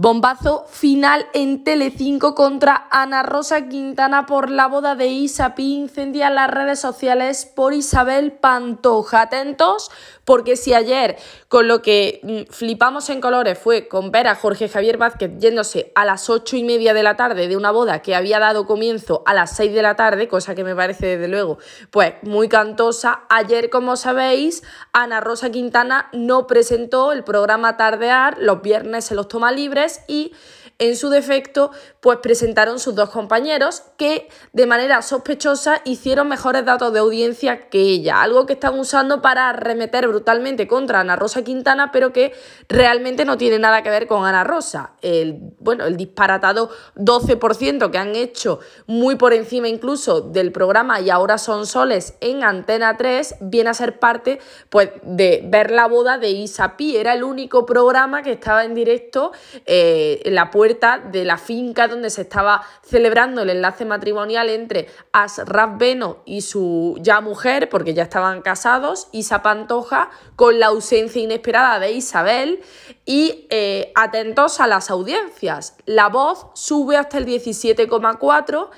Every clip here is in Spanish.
Bombazo final en Telecinco contra Ana Rosa Quintana por la boda de Isapi. Incendia las redes sociales por Isabel Pantoja. Atentos, porque si ayer con lo que mm, flipamos en colores fue con ver a Jorge Javier Vázquez yéndose a las ocho y media de la tarde de una boda que había dado comienzo a las seis de la tarde, cosa que me parece desde luego pues muy cantosa, ayer como sabéis Ana Rosa Quintana no presentó el programa Tardear, los viernes se los toma libres y en su defecto, pues presentaron sus dos compañeros que de manera sospechosa hicieron mejores datos de audiencia que ella, algo que están usando para arremeter brutalmente contra Ana Rosa Quintana, pero que realmente no tiene nada que ver con Ana Rosa. El, bueno, el disparatado 12% que han hecho muy por encima incluso del programa y ahora son soles en Antena 3, viene a ser parte pues, de ver la boda de Isa Era el único programa que estaba en directo eh, en la puerta de la finca donde se estaba celebrando el enlace matrimonial entre Asraf Beno y su ya mujer, porque ya estaban casados, Isa Pantoja, con la ausencia inesperada de Isabel. Y eh, atentos a las audiencias, la voz sube hasta el 17,4%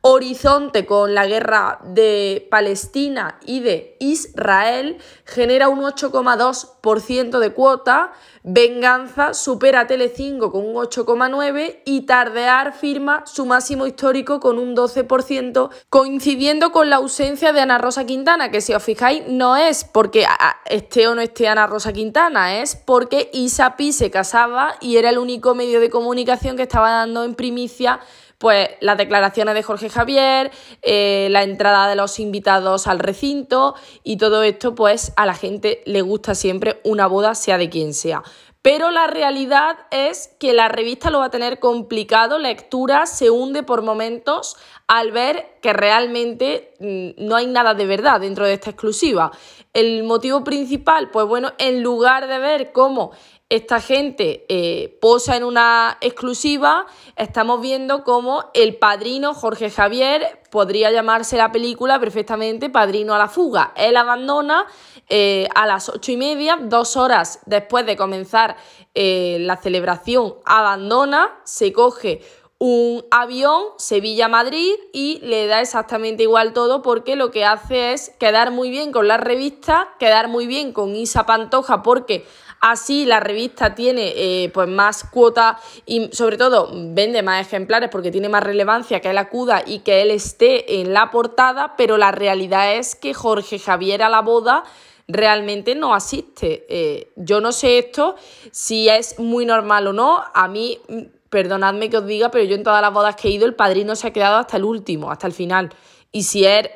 horizonte con la guerra de Palestina y de Israel, genera un 8,2% de cuota, Venganza supera Tele5 con un 8,9% y Tardear firma su máximo histórico con un 12%, coincidiendo con la ausencia de Ana Rosa Quintana, que si os fijáis no es porque esté o no esté Ana Rosa Quintana, es porque Isapi se casaba y era el único medio de comunicación que estaba dando en primicia pues las declaraciones de Jorge Javier, eh, la entrada de los invitados al recinto y todo esto, pues a la gente le gusta siempre una boda, sea de quien sea. Pero la realidad es que la revista lo va a tener complicado, lectura se hunde por momentos al ver que realmente mm, no hay nada de verdad dentro de esta exclusiva. El motivo principal, pues bueno, en lugar de ver cómo esta gente eh, posa en una exclusiva, estamos viendo cómo el padrino Jorge Javier podría llamarse la película perfectamente Padrino a la fuga. Él abandona eh, a las ocho y media, dos horas después de comenzar eh, la celebración, abandona, se coge un avión Sevilla-Madrid y le da exactamente igual todo porque lo que hace es quedar muy bien con la revista, quedar muy bien con Isa Pantoja porque Así la revista tiene eh, pues más cuota y sobre todo vende más ejemplares porque tiene más relevancia que él acuda y que él esté en la portada, pero la realidad es que Jorge Javier a la boda realmente no asiste. Eh, yo no sé esto, si es muy normal o no. A mí, mm, perdonadme que os diga, pero yo en todas las bodas que he ido, el padrino se ha quedado hasta el último, hasta el final. Y si es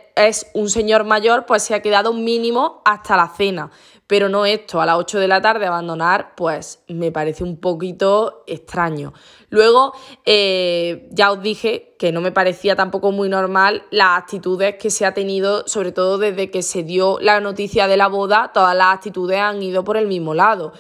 un señor mayor, pues se ha quedado mínimo hasta la cena. Pero no esto, a las 8 de la tarde abandonar, pues me parece un poquito extraño. Luego, eh, ya os dije que no me parecía tampoco muy normal las actitudes que se ha tenido, sobre todo desde que se dio la noticia de la boda, todas las actitudes han ido por el mismo lado.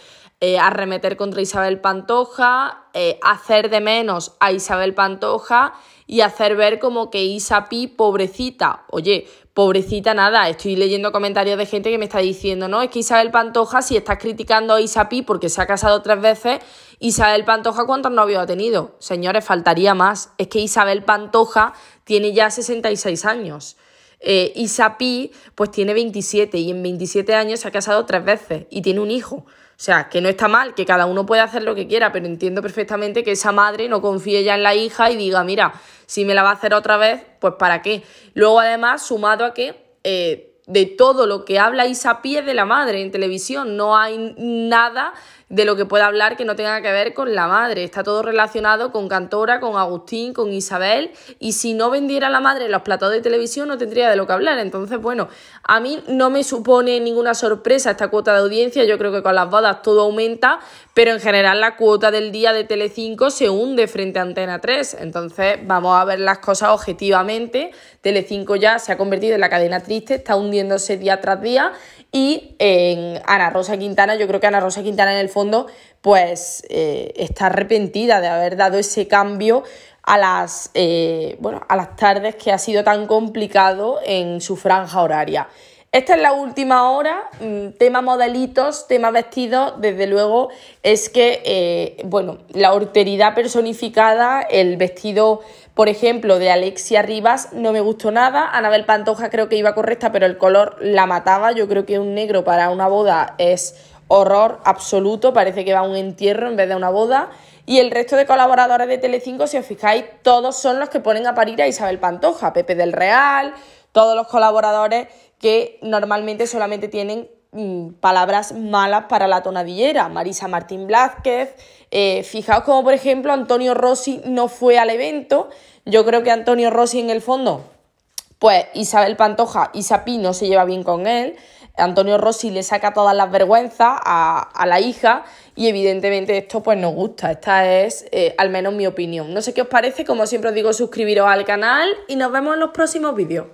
Eh, arremeter contra Isabel Pantoja, eh, hacer de menos a Isabel Pantoja y hacer ver como que Isapi pobrecita, oye, pobrecita nada, estoy leyendo comentarios de gente que me está diciendo, no, es que Isabel Pantoja, si estás criticando a isapi porque se ha casado tres veces, Isabel Pantoja, ¿cuántos novios ha tenido? Señores, faltaría más, es que Isabel Pantoja tiene ya 66 años. Eh, años, pues tiene 27 y en 27 años se ha casado tres veces y tiene un hijo. O sea, que no está mal, que cada uno puede hacer lo que quiera, pero entiendo perfectamente que esa madre no confíe ya en la hija y diga, mira, si me la va a hacer otra vez, pues para qué. Luego, además, sumado a que eh, de todo lo que habla Isapié de la madre en televisión. No hay nada de lo que pueda hablar que no tenga que ver con la madre. Está todo relacionado con Cantora, con Agustín, con Isabel. Y si no vendiera la madre los platos de televisión, no tendría de lo que hablar. Entonces, bueno, a mí no me supone ninguna sorpresa esta cuota de audiencia. Yo creo que con las bodas todo aumenta, pero en general la cuota del día de Telecinco se hunde frente a Antena 3. Entonces, vamos a ver las cosas objetivamente. Telecinco ya se ha convertido en la cadena triste, está día tras día. Y en Ana Rosa Quintana, yo creo que Ana Rosa Quintana en el fondo, pues eh, está arrepentida de haber dado ese cambio a las, eh, a las tardes que ha sido tan complicado en su franja horaria. Esta es la última hora, mm, tema modelitos, tema vestidos, desde luego es que, eh, bueno, la horteridad personificada, el vestido, por ejemplo, de Alexia Rivas no me gustó nada, Anabel Pantoja creo que iba correcta, pero el color la mataba, yo creo que un negro para una boda es horror absoluto, parece que va a un entierro en vez de una boda. Y el resto de colaboradores de Telecinco, si os fijáis, todos son los que ponen a parir a Isabel Pantoja, Pepe del Real, todos los colaboradores que normalmente solamente tienen mm, palabras malas para la tonadillera. Marisa Martín Blázquez. Eh, fijaos como, por ejemplo, Antonio Rossi no fue al evento. Yo creo que Antonio Rossi, en el fondo, pues Isabel Pantoja y Sapi no se lleva bien con él. Antonio Rossi le saca todas las vergüenzas a, la hija y evidentemente esto pues nos gusta, esta es eh, al menos mi opinión. No sé qué os parece, como siempre os digo suscribiros al canal y nos vemos en los próximos vídeos.